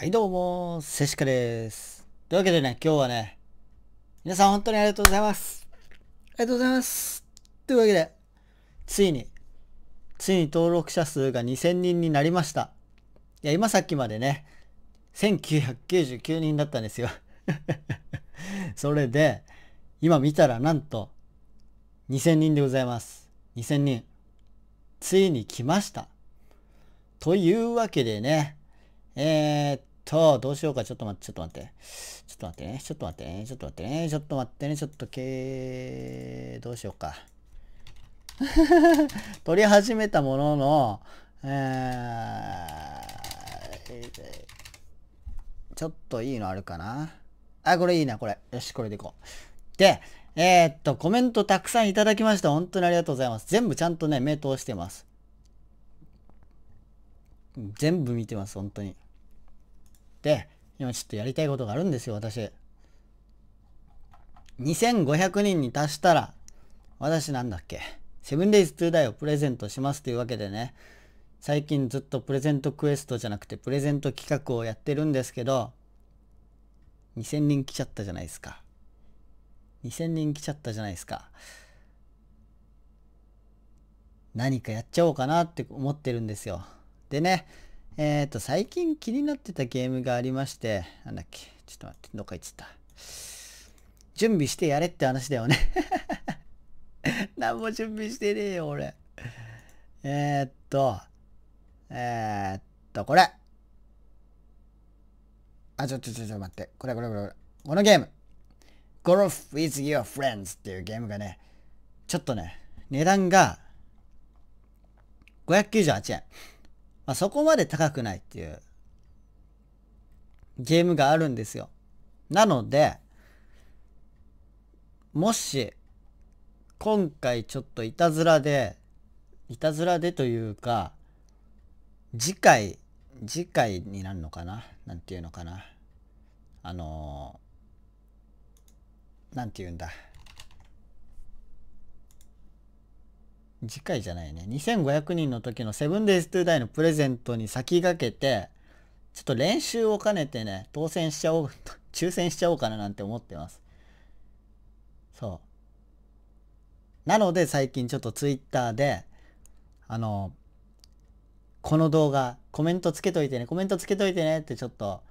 はいどうも、セシカです。というわけでね、今日はね、皆さん本当にありがとうございます。ありがとうございます。というわけで、ついに、ついに登録者数が2000人になりました。いや、今さっきまでね、1999人だったんですよ。それで、今見たらなんと、2000人でございます。2000人。ついに来ました。というわけでね、えー、っと、どうしようか。ちょっと待って、ちょっと待って。ちょっと待ってね。ちょっと待ってね。ちょっと待ってね。ちょっと待ってね。ちょっとけどうしようか。取り始めたものの、ちょっといいのあるかな。あ、これいいな、これ。よし、これでいこう。で、えー、っと、コメントたくさんいただきました。本当にありがとうございます。全部ちゃんとね、目通してます。全部見てます、本当に。、今ちょっとやりたいことがあるんですよ、私。2500人に達したら、私なんだっけ、セブンデイズ2ゥをプレゼントしますというわけでね、最近ずっとプレゼントクエストじゃなくてプレゼント企画をやってるんですけど、2000人来ちゃったじゃないですか。2000人来ちゃったじゃないですか。何かやっちゃおうかなって思ってるんですよ。でね、えっ、ー、と、最近気になってたゲームがありまして、なんだっけ、ちょっと待って、どっか行っちゃった。準備してやれって話だよね 何も準備してねえよ、俺。えー、っと、えー、っと、これ。あ、ちょ、ちょ、ちょ、ちょ、待って。これ、これ、これ、これ。このゲーム。Golf with your friends っていうゲームがね、ちょっとね、値段が598円。まあ、そこまで高くないっていうゲームがあるんですよ。なので、もし、今回ちょっといたずらで、いたずらでというか、次回、次回になるのかななんていうのかなあのー、なんて言うんだ。次回じゃないね。2500人の時の 7days to die のプレゼントに先駆けて、ちょっと練習を兼ねてね、当選しちゃおう、抽選しちゃおうかななんて思ってます。そう。なので最近ちょっと Twitter で、あの、この動画、コメントつけといてね、コメントつけといてねってちょっと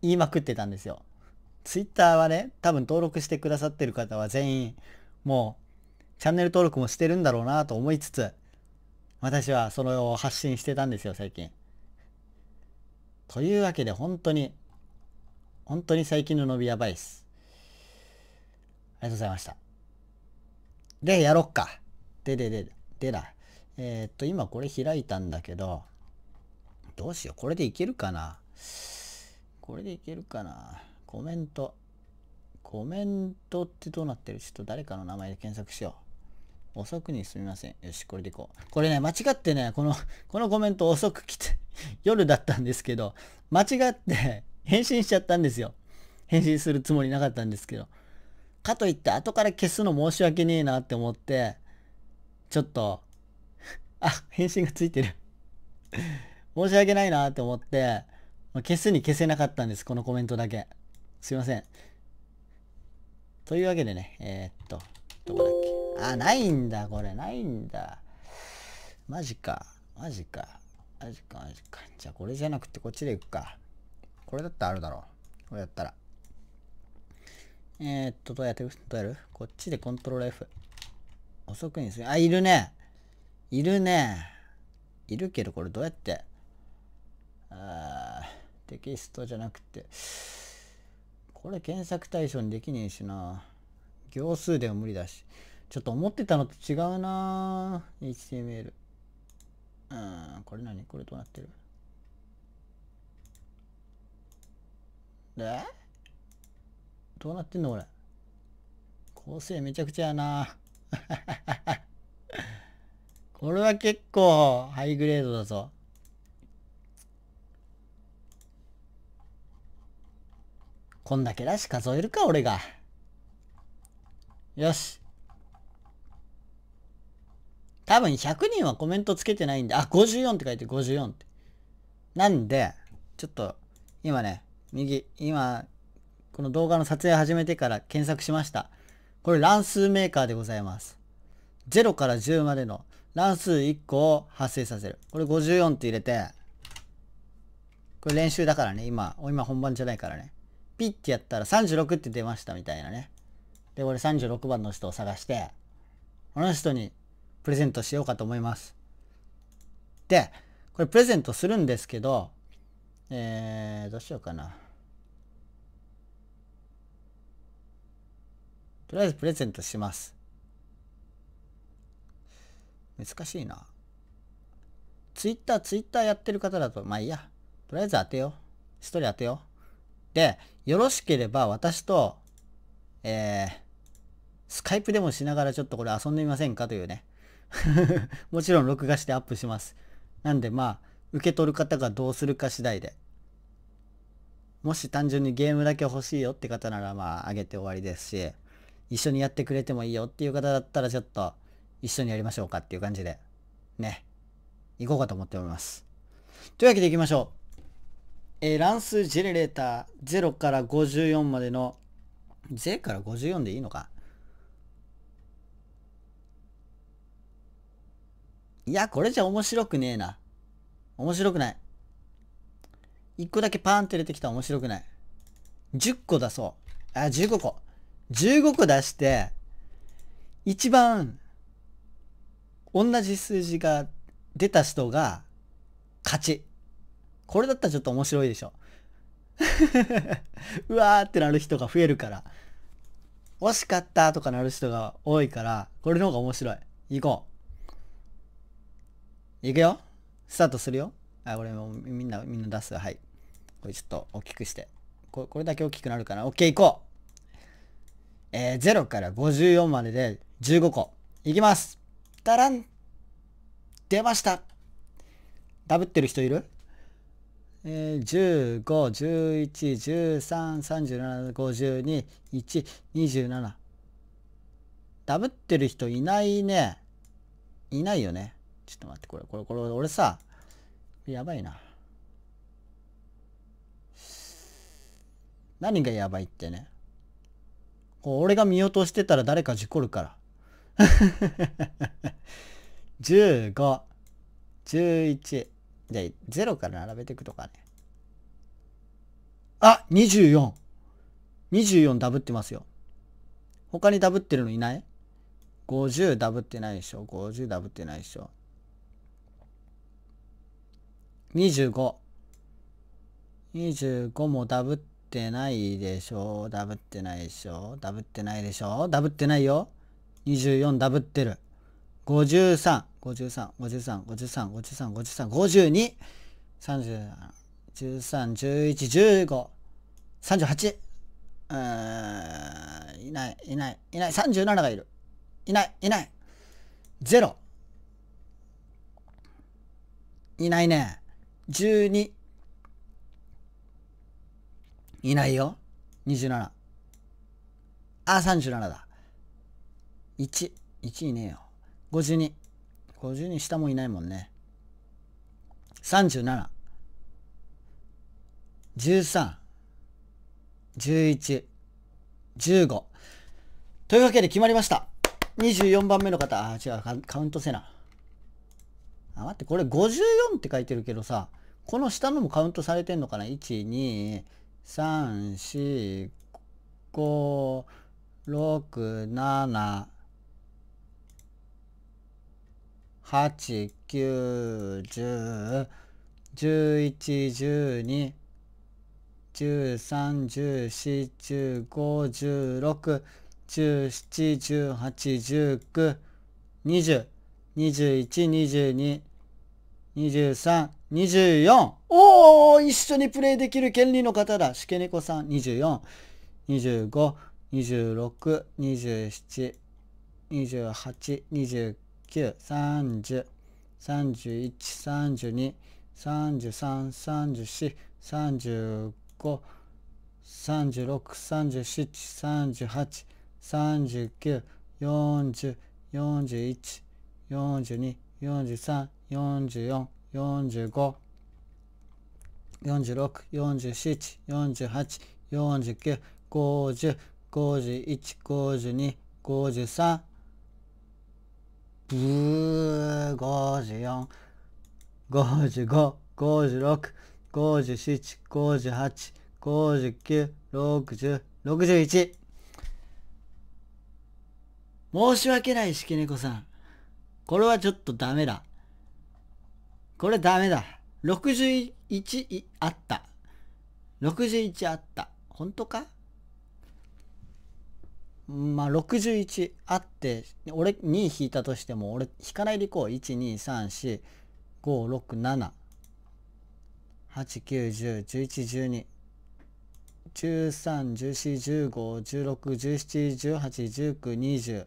言いまくってたんですよ。Twitter はね、多分登録してくださってる方は全員、もうチャンネル登録もしてるんだろうなと思いつつ、私はそれを発信してたんですよ、最近。というわけで、本当に、本当に最近の伸びやばいっす。ありがとうございました。で、やろっか。ででで、でだ。えー、っと、今これ開いたんだけど、どうしよう。これでいけるかなこれでいけるかなコメント。コメントってどうなってるちょっと誰かの名前で検索しよう。遅くにすみません。よし、これでいこう。これね、間違ってね、この、このコメント遅く来て、夜だったんですけど、間違って返信しちゃったんですよ。返信するつもりなかったんですけど。かといって後から消すの申し訳ねえなって思って、ちょっと、あ、返信がついてる申し訳ないなって思って、消すに消せなかったんです、このコメントだけ。すいません。というわけでね、えー、っと、どこだっあ、ないんだ、これ、ないんだ。マジか、マジか、マジか、マジか。じゃあ、これじゃなくて、こっちで行くか。これだったらあるだろう。これやったら。えー、っと、どうやって、どうやるこっちでコントロール F。遅くにする。あ、いるね。いるね。いるけど、これどうやって。あテキストじゃなくて。これ検索対象にできねえしな。行数でも無理だし。ちょっと思ってたのと違うな HTML。うん、これ何これどうなってるえどうなってんのこれ。構成めちゃくちゃやな これは結構ハイグレードだぞ。こんだけらし数えるか、俺が。よし。多分100人はコメントつけてないんで、あ、54って書いて54って。なんで、ちょっと、今ね、右、今、この動画の撮影始めてから検索しました。これ乱数メーカーでございます。0から10までの乱数1個を発生させる。これ54って入れて、これ練習だからね、今、今本番じゃないからね。ピッてやったら36って出ましたみたいなね。で、俺36番の人を探して、この人にプレゼントしようかと思います。で、これプレゼントするんですけど、えー、どうしようかな。とりあえずプレゼントします。難しいな。ツイッター、ツイッターやってる方だと、まあいいや。とりあえず当てよう。一人当てよう。で、よろしければ私と、えー、スカイプでもしながらちょっとこれ遊んでみませんかというね。もちろん録画してアップします。なんでまあ、受け取る方がどうするか次第で。もし単純にゲームだけ欲しいよって方ならまあ、あげて終わりですし、一緒にやってくれてもいいよっていう方だったらちょっと、一緒にやりましょうかっていう感じで、ね、行こうかと思っております。というわけで行きましょう。えー、乱数ジェネレーター0から54までの、0から54でいいのかいや、これじゃ面白くねえな。面白くない。1個だけパーンと入れてきたら面白くない。10個出そう。あ、15個。15個出して、一番、同じ数字が出た人が、勝ち。これだったらちょっと面白いでしょ。うわーってなる人が増えるから。惜しかったとかなる人が多いから、これの方が面白い。行こう。いくよスタートするよあ、俺もみんな、みんな出す。はい。これちょっと大きくして。ここれだけ大きくなるかな ?OK、行こうえー、0から54までで15個。いきますたらん出ましたダブってる人いるえー、15,11,13,37,52,1,27ダブってる人いないね。いないよね。ちょっと待って、これ、これ、これ、俺さ、やばいな。何がやばいってね。こう俺が見落としてたら誰か事故るから。15、11。で、0から並べていくとかね。あ2 4 24ダブってますよ。他にダブってるのいない ?50 ダブってないでしょ ?50 ダブってないでしょ25。25もダブってないでしょダブってないでしょダブってないでしょダブってないよ。24ダブってる。53、53、53、53、53、53、52、37、13、11、15、38。うーん、いない、いない、いない、37がいる。いない、いない。0。いないね。12いないよ27あ三37だ11いねえよ5252 52下もいないもんね37 13 11 15というわけで決まりました24番目の方あ違うカウントせなあ、待って、これ54って書いてるけどさ、この下のもカウントされてんのかな ?1、2、3、4、5、6、7、8、9、10、11、12、13、14、15、16、17、18、19、20。21、22、23、24! おお一緒にプレイできる権利の方だしけねこさん24、25、26、27、28、29、30、31、32、33、34、35、36、37、38、39、40、41、42、43、44、45、46、47、48、49、50、51、52、53、ブー54、55、56、57、58、59、60、61。申し訳ない、式猫さん。これはちょっとダメだ。これダメだ。61あった。61あった。本当かまあ、61あって、俺2引いたとしても、俺引かないでいこう。1、2、3、4、5、6、7、8、9、10、11、12。13、14、15、16、17、18、19、20。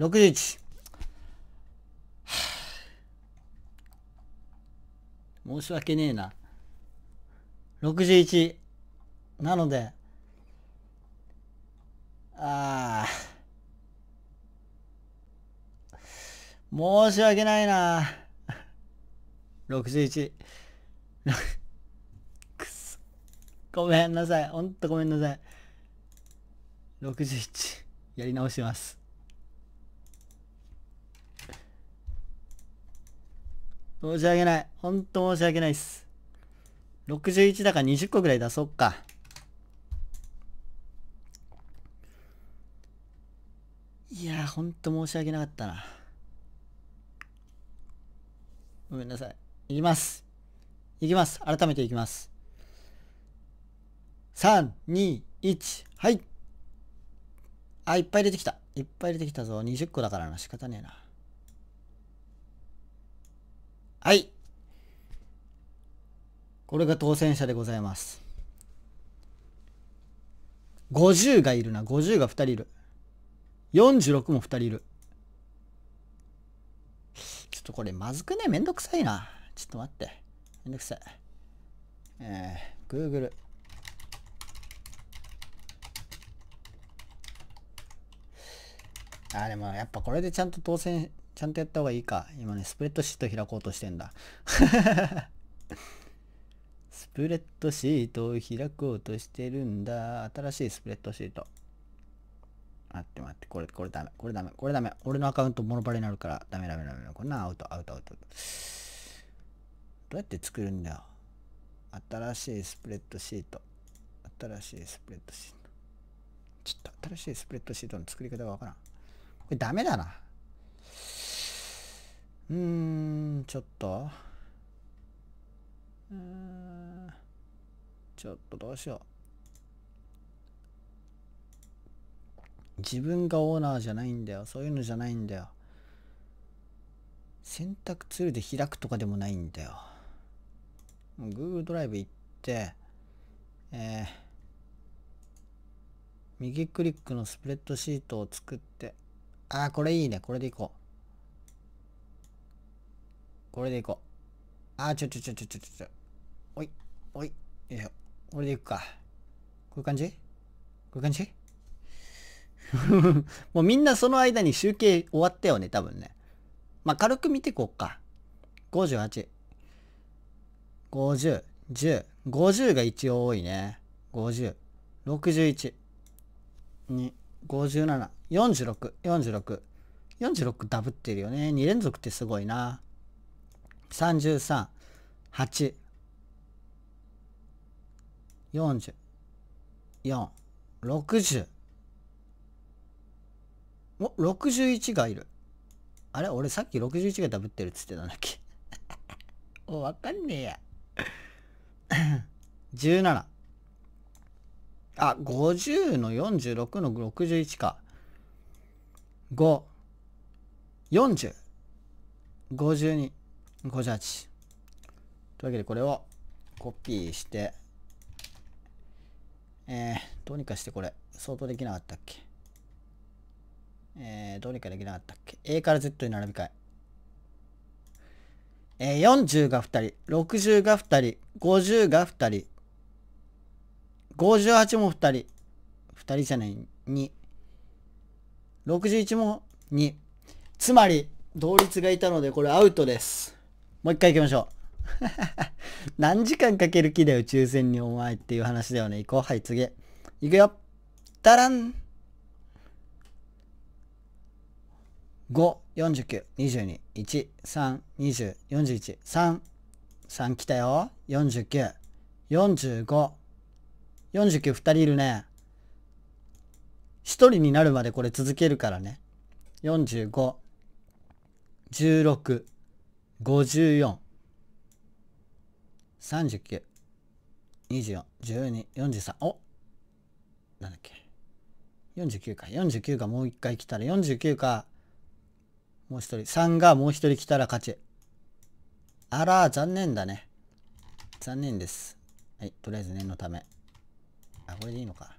61。申し訳ねえな。61。なので、ああ。申し訳ないな。61。くそ。ごめんなさい。ほんとごめんなさい。61。やり直します。申し訳ない。ほんと申し訳ないっす。61だから20個ぐらい出そっか。いやー、ほんと申し訳なかったな。ごめんなさい。いきます。いきます。改めていきます。3、2、1、はい。あ、いっぱい出てきた。いっぱい出てきたぞ。20個だからな。仕方ねえな。はい。これが当選者でございます。50がいるな。50が2人いる。46も2人いる。ちょっとこれまずくねめんどくさいな。ちょっと待って。めんどくさい。えー、Google。あ、でもやっぱこれでちゃんと当選ちゃんとやった方がいいか。今ね、スプレッドシート開こうとしてんだ。スプレッドシートを開こうとしてるんだ。新しいスプレッドシート。待って待って、これ、これダメ、これダメ、これダメ。俺のアカウントモノバレになるから、ダメダメダメこんなアウト、アウト、アウト。どうやって作るんだよ。新しいスプレッドシート。新しいスプレッドシート。ちょっと新しいスプレッドシートの作り方がわからん。これダメだな。うーん、ちょっと。ちょっとどうしよう。自分がオーナーじゃないんだよ。そういうのじゃないんだよ。選択ツールで開くとかでもないんだよ。Google ドライブ行って、えー、右クリックのスプレッドシートを作って、ああ、これいいね。これでいこう。これでいこう。あー、ちょちょちょちょちょちょ。おい、おい、よいしょ。これでいくか。こういう感じこういう感じ もうみんなその間に集計終わったよね、多分ね。まあ、軽く見てこうか。58。50、10。50が一応多いね。50。61。2。57。46。46。46ダブってるよね。2連続ってすごいな。33、8、40、4、60。お、61がいる。あれ俺さっき61がダブってるっつってたんだっけお、わかんねえや。17。あ、50の46の61か。5、40、52。58。というわけでこれをコピーして、えー、どうにかしてこれ、相当できなかったっけえー、どうにかできなかったっけ ?A から Z に並び替え。えー、40が2人、60が2人、50が2人、58も2人、2人じゃない、2。61も2。つまり、同率がいたので、これアウトです。もう一回行きましょう。何時間かける気だよ、抽選にお前っていう話だよね。行こう。はい、次。行くよ。タラン !5,49,22,1,3,20,41,3 3来たよ。49。45。49、2人いるね。1人になるまでこれ続けるからね。45。16。54 39 24 12 43おなんだっけ49か49がもう一回来たら49かもう一人3がもう一人来たら勝ちあら残念だね残念ですはいとりあえず念のためあこれでいいのか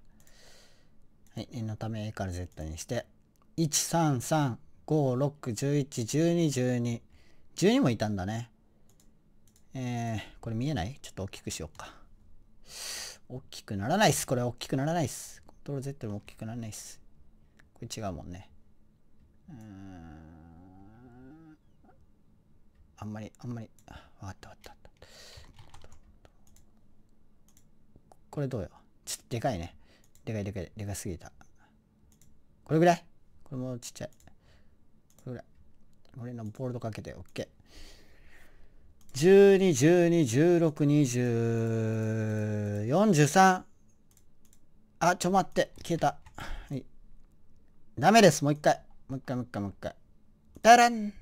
はい念のため A から Z にして13356111212 12もいたんだね。えー、これ見えないちょっと大きくしようか。大きくならないっす。これ大きくならないっす。コントロール Z も大きくならないっす。これ違うもんね。うーん。あんまり、あんまり。わかったわかったわかった。これどうよ。ちょっとでかいね。でかいでかい。でかすぎた。これぐらいこれもちっちゃい。俺のボールドかけて、OK。12、12、16、20、43。あ、ちょ待って、消えた。はい。ダメです、もう一回。もう一回、もう一回、もう一回。タラン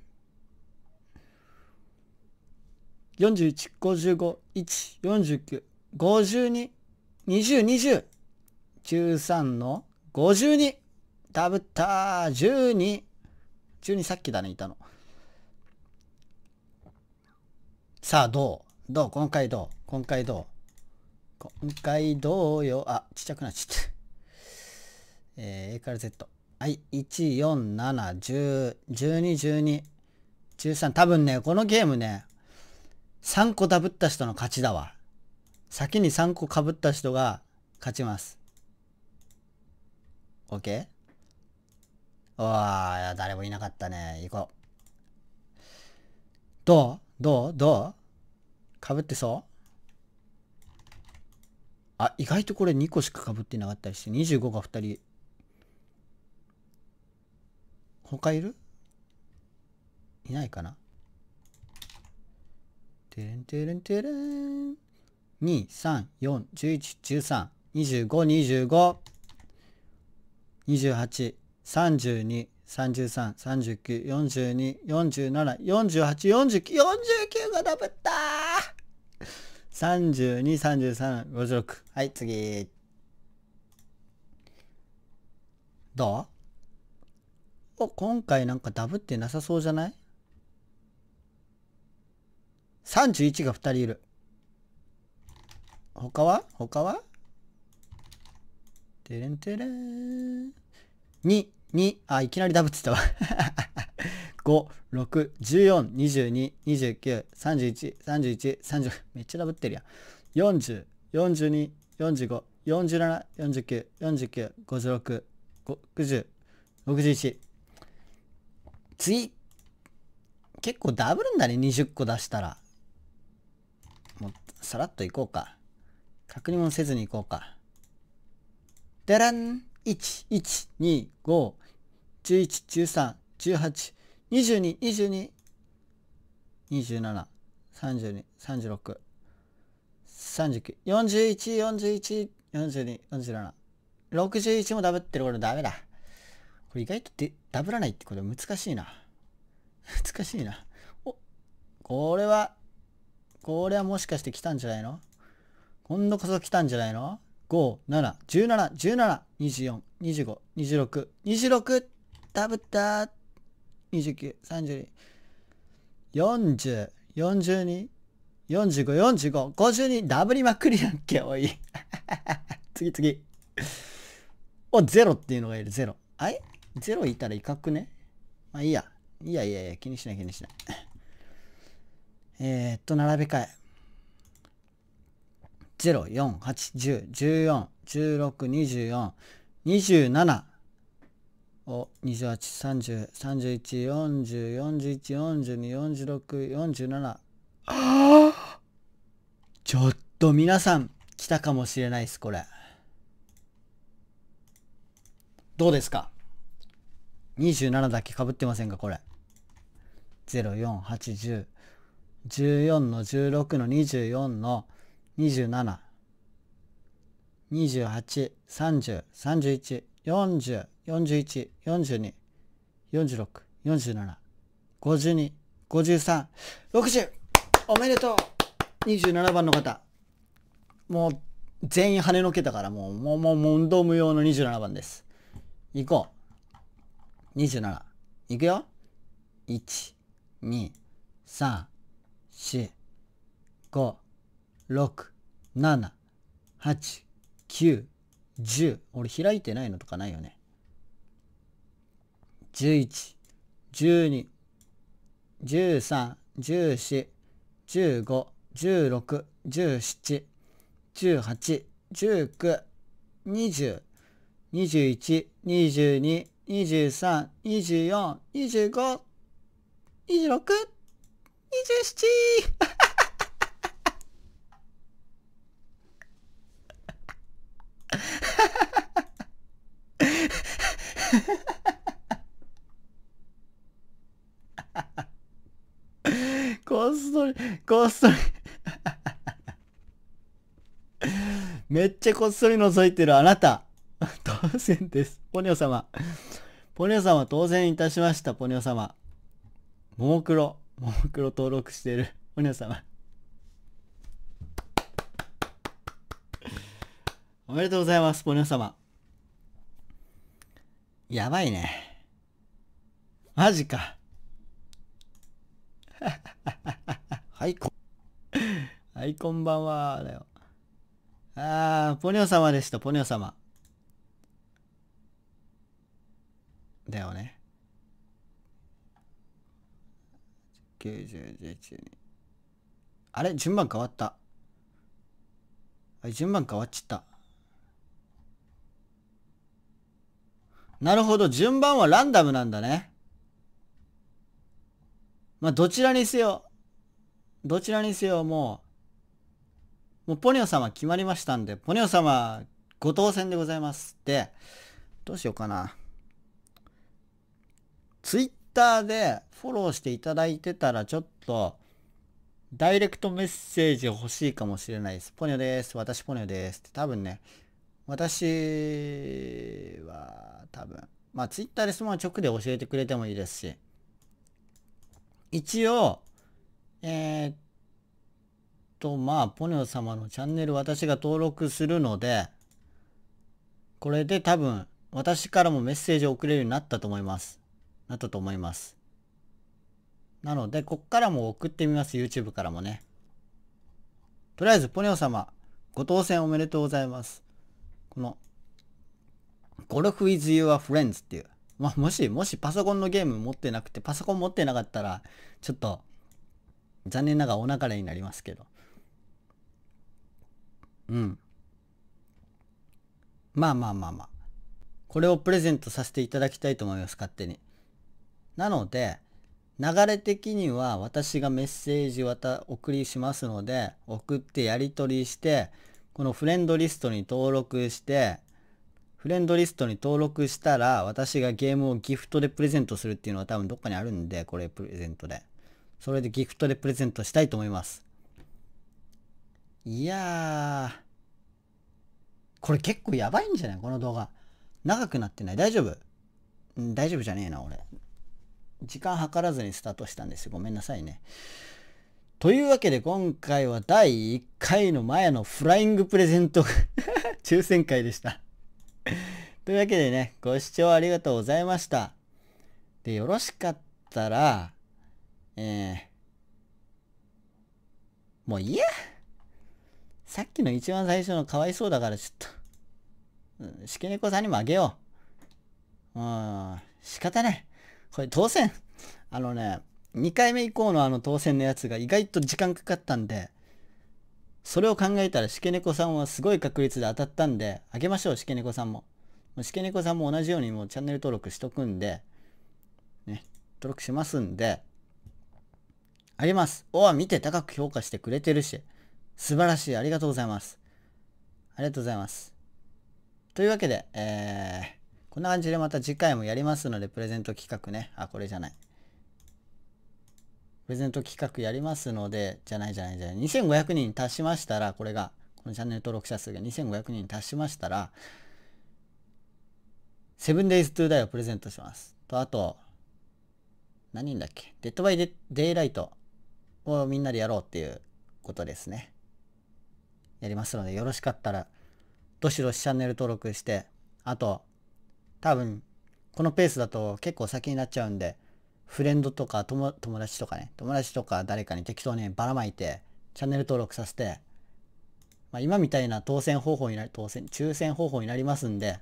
!41、55、1、49、52、20、20。13の52。ダブったー、12。中にさっきだね、いたの。さあ、どうどう今回どう今回どう今回どうよあ、ちっちゃくなっちゃった。え A から Z。はい、1、4、7、10、12、12、13。多分ね、このゲームね、3個ダブった人の勝ちだわ。先に3個かぶった人が勝ちます。OK? わあ、誰もいなかったね。行こう。どうどうどうかぶってそうあ、意外とこれ2個しかかぶってなかったりして、25が2人。他いるいないかなてれんてれんてれん。2、3、4、11、13、25、25、28。32、33、39、42、47、48、49、49がダブったー !32、33、56。はい、次。どうお、今回なんかダブってなさそうじゃない ?31 が2人いる。他は他はてれんてれん。2、2、あ、いきなりダブってたわ。5、6、14、22、29、31、31、30、めっちゃダブってるやん。40、42、45、47、49、49、56、60、61。次結構ダブるんだね、20個出したら。もう、さらっといこうか。確認もせずにいこうか。でらん1 1 2 5 1 1 1 3 1 8 2 2 2 1 2 2 2 7 3 6 3 9 4 1 4 1 4 2 4 7 6 1もダブってるこれダメだ。これ意外とでダブらないってこと難しいな。難しいな。お、これは、これはもしかして来たんじゃないの今度こそ来たんじゃないの5 7 1 7 1 7 2 4 2 5 2 6 2 6 2ダブった293240424545ダブりまくりやんけおい次次おゼロっていうのがいるゼロあいゼロいたら威嚇ねまあいいやいやいやいや気にしない気にしないえー、っと並べ替え0481014162427お2830314041424647あちょっと皆さん来たかもしれないですこれどうですか27だけかぶってませんかこれ0481014の16の24の27、28、30、31、40、41、42、46、47、52、53、60! おめでとう !27 番の方。もう、全員跳ねのけたから、もう、もう、もう、運動無用の27番です。行こう。27。行くよ。1、2、3、4、5、6、7、8、9、10。俺開いてないのとかないよね。11、12、13、14、15、16、17、18、19、20、21、22、23、24、25、26、27! っそり、こっそりめっちゃこっそり覗いてるあなた。当選です。ポニョ様。ポニョ様当選いたしました、ポニョ様。ももクロ。ももクロ登録してる。ポニョ様。おめでとうございます、ポニョ様。やばいね。マジか。はい、こ、はい、こんばんは、だよ。あー、ポニョ様でした、ポニョ様。だよね。あれ順番変わった。あれ、順番変わっちゃった。なるほど、順番はランダムなんだね。まあ、どちらにせよ、どちらにせよもう、もうポニョ様決まりましたんで、ポニョ様ご当選でございますで、どうしようかな。ツイッターでフォローしていただいてたらちょっと、ダイレクトメッセージ欲しいかもしれないです。ポニョです。私ポニョです。って多分ね、私は多分、まあツイッターで質問直で教えてくれてもいいですし、一応、えー、っと、まあ、ポニョ様のチャンネル私が登録するので、これで多分、私からもメッセージを送れるようになったと思います。なったと思います。なので、こっからも送ってみます。YouTube からもね。とりあえず、ポニョ様、ご当選おめでとうございます。この、ゴルフ with your friends っていう。まあ、もし、もしパソコンのゲーム持ってなくて、パソコン持ってなかったら、ちょっと、残念ながらお流れになりますけどうんまあまあまあまあこれをプレゼントさせていただきたいと思います勝手になので流れ的には私がメッセージを送りしますので送ってやり取りしてこのフレンドリストに登録してフレンドリストに登録したら、私がゲームをギフトでプレゼントするっていうのは多分どっかにあるんで、これプレゼントで。それでギフトでプレゼントしたいと思います。いやー。これ結構やばいんじゃないこの動画。長くなってない大丈夫大丈夫じゃねえな、俺。時間計らずにスタートしたんですよ。ごめんなさいね。というわけで今回は第1回の前のフライングプレゼント 抽選会でしたというわけでね、ご視聴ありがとうございました。で、よろしかったら、えー、もういいやさっきの一番最初のかわいそうだからちょっと、しけ猫さんにもあげよう。うん、仕方ない。これ当選あのね、2回目以降のあの当選のやつが意外と時間かかったんで、それを考えたらしけ猫さんはすごい確率で当たったんで、あげましょう、しけ猫さんも。しけ猫さんも同じようにもうチャンネル登録しとくんで、ね、登録しますんで、あります。おは見て高く評価してくれてるし、素晴らしい。ありがとうございます。ありがとうございます。というわけで、えー、こんな感じでまた次回もやりますので、プレゼント企画ね。あ、これじゃない。プレゼント企画やりますので、じゃないじゃないじゃない。2500人達しましたら、これが、このチャンネル登録者数が2500人達しましたら、7days to die をプレゼントします。と、あと、何人だっけデッドバイデデイライト。をみんなでやろうっていうことですね。やりますので、よろしかったら、どしどしチャンネル登録して、あと、多分、このペースだと結構先になっちゃうんで、フレンドとか友達とかね、友達とか誰かに適当にばらまいて、チャンネル登録させて、まあ、今みたいな当選方法になり、当選、抽選方法になりますんで、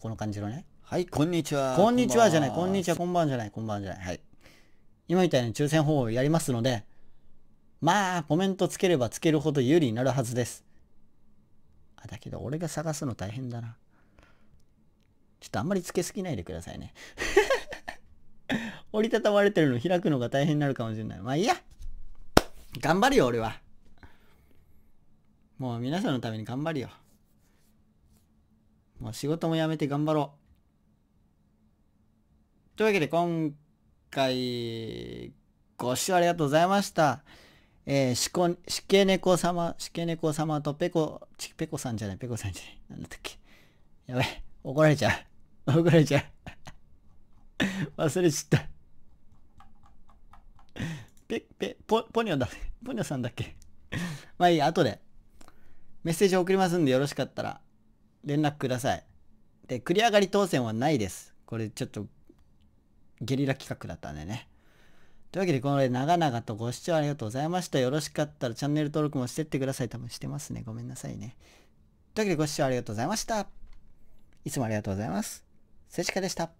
この感じのね。はい、こんにちは。こんにちはじゃない、こんにちは、こんばんじゃない、こんばんじゃない。はい。今みたいな抽選方法をやりますので、まあ、コメントつければつけるほど有利になるはずです。あ、だけど俺が探すの大変だな。ちょっとあんまりつけすぎないでくださいね。折りたたまれてるの開くのが大変になるかもしれない。まあいいや頑張るよ、俺は。もう皆さんのために頑張るよ。もう仕事も辞めて頑張ろう。というわけで今回、ご視聴ありがとうございました。えー、しこ、しけ猫様、しけ猫様とペコ、ち、ペコさんじゃない、ペコさんじゃない。なんだったっけ。やべ、怒られちゃう。怒られちゃう。忘れちった。ペ、ペ、ポ、ポニョだ。ポニョさんだっけ。まあいい、後で。メッセージ送りますんで、よろしかったら、連絡ください。で、繰り上がり当選はないです。これ、ちょっと、ゲリラ企画だったんでね。というわけで、このれ長々とご視聴ありがとうございました。よろしかったらチャンネル登録もしてってください。多分してますね。ごめんなさいね。というわけで、ご視聴ありがとうございました。いつもありがとうございます。せちかでした。